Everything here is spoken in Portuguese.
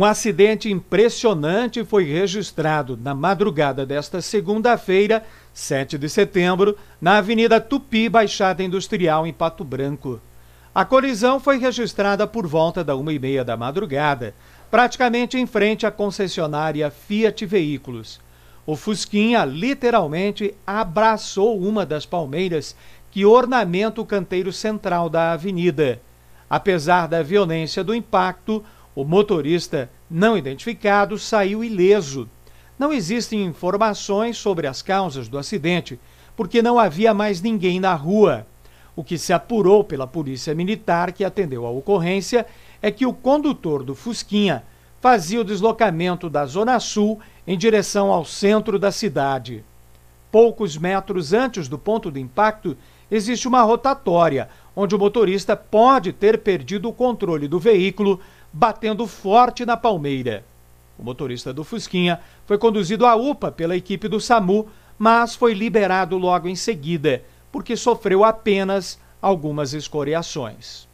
Um acidente impressionante foi registrado na madrugada desta segunda-feira, 7 de setembro, na Avenida Tupi Baixada Industrial, em Pato Branco. A colisão foi registrada por volta da uma e meia da madrugada, praticamente em frente à concessionária Fiat Veículos. O Fusquinha literalmente abraçou uma das palmeiras que ornamenta o canteiro central da avenida. Apesar da violência do impacto, o motorista não identificado saiu ileso. Não existem informações sobre as causas do acidente, porque não havia mais ninguém na rua. O que se apurou pela polícia militar que atendeu à ocorrência é que o condutor do Fusquinha fazia o deslocamento da Zona Sul em direção ao centro da cidade. Poucos metros antes do ponto de impacto, existe uma rotatória, onde o motorista pode ter perdido o controle do veículo batendo forte na palmeira. O motorista do Fusquinha foi conduzido à UPA pela equipe do SAMU, mas foi liberado logo em seguida, porque sofreu apenas algumas escoriações.